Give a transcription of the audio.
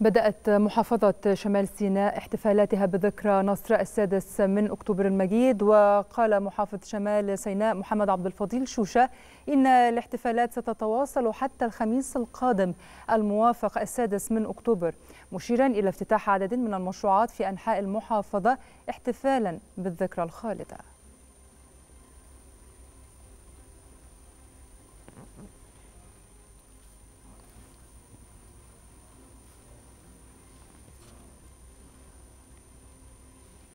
بدأت محافظة شمال سيناء احتفالاتها بذكرى نصر السادس من أكتوبر المجيد وقال محافظ شمال سيناء محمد عبد الفضيل شوشة إن الاحتفالات ستتواصل حتى الخميس القادم الموافق السادس من أكتوبر مشيرا إلى افتتاح عدد من المشروعات في أنحاء المحافظة احتفالا بالذكرى الخالدة